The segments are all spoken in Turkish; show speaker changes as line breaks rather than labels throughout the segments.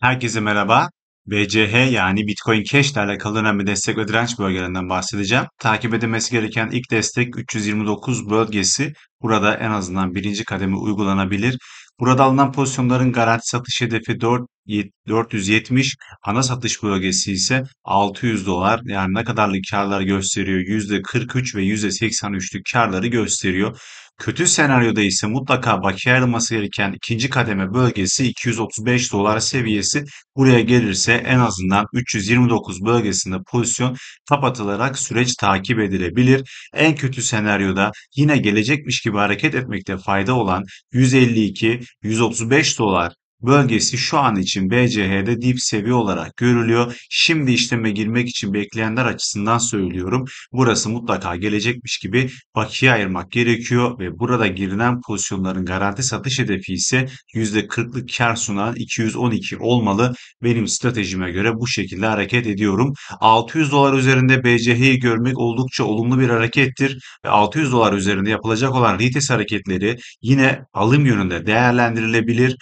Herkese merhaba. BCH yani Bitcoin Cash ile alakalı önemli destek ve direnç bölgelerinden bahsedeceğim. Takip edilmesi gereken ilk destek 329 bölgesi. Burada en azından birinci kademe uygulanabilir. Burada alınan pozisyonların garanti satış hedefi 4, 470, ana satış bölgesi ise 600 dolar. Yani ne kadarlık karlar gösteriyor? %43 ve %83'lük karları gösteriyor. Kötü senaryoda ise mutlaka bakiye ayrılması gereken ikinci kademe bölgesi 235 dolar seviyesi. Buraya gelirse en azından 329 bölgesinde pozisyon kapatılarak süreç takip edilebilir. En kötü senaryoda yine gelecekmiş gibi hareket etmekte fayda olan 152-135 dolar bölgesi şu an için BCH'de dip seviye olarak görülüyor. Şimdi işleme girmek için bekleyenler açısından söylüyorum. Burası mutlaka gelecekmiş gibi bakiye ayırmak gerekiyor ve burada girilen pozisyonların garanti satış hedefi ise %40'lık kar sunan 212 olmalı. Benim stratejime göre bu şekilde hareket ediyorum. 600 dolar üzerinde BCH'yi görmek oldukça olumlu bir harekettir ve 600 dolar üzerinde yapılacak olan RITES hareketleri yine alım yönünde değerlendirilebilir.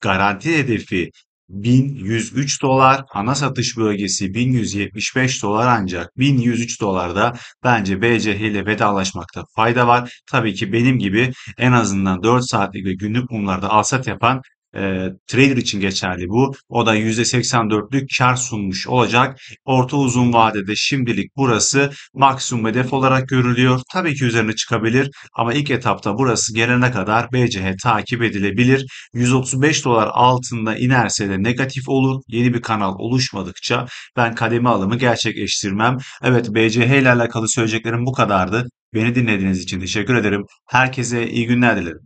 Garanti hedefi 1103 dolar, ana satış bölgesi 1175 dolar ancak 1103 dolarda bence BCH ile vedalaşmakta fayda var. Tabii ki benim gibi en azından 4 saatlik ve günlük mumlarda alsat yapan e, trader için geçerli bu. O da %84'lük kar sunmuş olacak. Orta uzun vadede şimdilik burası maksimum hedef olarak görülüyor. Tabii ki üzerine çıkabilir ama ilk etapta burası gelene kadar BCH takip edilebilir. 135 dolar altında inerse de negatif olur. Yeni bir kanal oluşmadıkça ben kademe alımı gerçekleştirmem. Evet BCH ile alakalı söyleyeceklerim bu kadardı. Beni dinlediğiniz için teşekkür ederim. Herkese iyi günler
dilerim.